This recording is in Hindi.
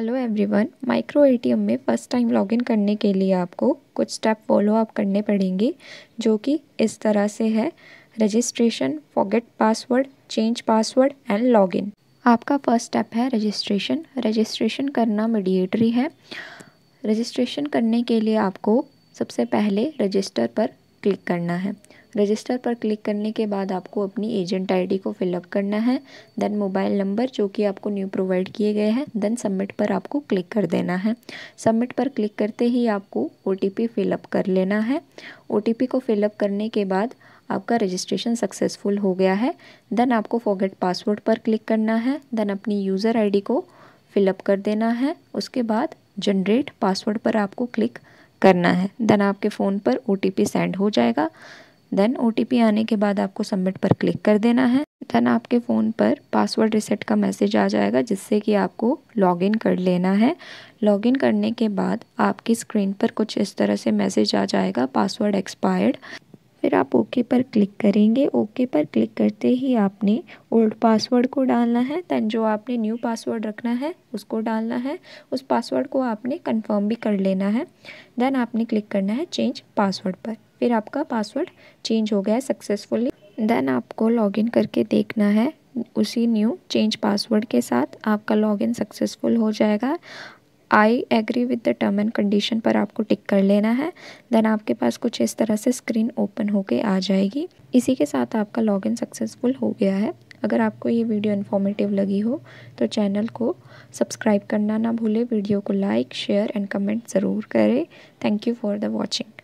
हेलो एवरीवन माइक्रो एटीएम में फ़र्स्ट टाइम लॉगिन करने के लिए आपको कुछ स्टेप फॉलो अप करने पड़ेंगे जो कि इस तरह से है registration forget password change password and login आपका फर्स्ट स्टेप है रजिस्ट्रेशन रजिस्ट्रेशन करना मीडिएटरी है रजिस्ट्रेशन करने के लिए आपको सबसे पहले रजिस्टर पर क्लिक करना है रजिस्टर पर क्लिक करने के बाद आपको अपनी एजेंट आईडी को फिलअप करना है देन मोबाइल नंबर जो कि आपको न्यू प्रोवाइड किए गए हैं देन सबमिट पर आपको क्लिक कर देना है सबमिट पर क्लिक करते ही आपको ओ फिलअप कर लेना है ओ को फिलअप करने के बाद आपका रजिस्ट्रेशन सक्सेसफुल हो गया है देन आपको फॉगेट पासवर्ड पर क्लिक करना है देन अपनी यूज़र आई को फिलअप कर देना है उसके बाद जनरेट पासवर्ड पर आपको क्लिक करना है देन आपके फ़ोन पर ओ सेंड हो जाएगा देन ओ आने के बाद आपको सबमिट पर क्लिक कर देना है देन आपके फ़ोन पर पासवर्ड रिसेट का मैसेज आ जाएगा जिससे कि आपको लॉगिन कर लेना है लॉगिन करने के बाद आपकी स्क्रीन पर कुछ इस तरह से मैसेज आ जाएगा पासवर्ड एक्सपायर्ड फिर आप ओके पर क्लिक करेंगे ओके पर क्लिक करते ही आपने ओल्ड पासवर्ड को डालना है दैन जो आपने न्यू पासवर्ड रखना है उसको डालना है उस पासवर्ड को आपने कंफर्म भी कर लेना है देन आपने क्लिक करना है चेंज पासवर्ड पर फिर आपका पासवर्ड चेंज हो गया है सक्सेसफुली देन आपको लॉगिन करके देखना है उसी न्यू चेंज पासवर्ड के साथ आपका लॉगिन सक्सेसफुल हो जाएगा I agree with the term and condition पर आपको टिक कर लेना है देन आपके पास कुछ इस तरह से स्क्रीन ओपन होके आ जाएगी इसी के साथ आपका लॉगिन सक्सेसफुल हो गया है अगर आपको ये वीडियो इन्फॉर्मेटिव लगी हो तो चैनल को सब्सक्राइब करना ना भूलें वीडियो को लाइक शेयर एंड कमेंट ज़रूर करें thank you for the watching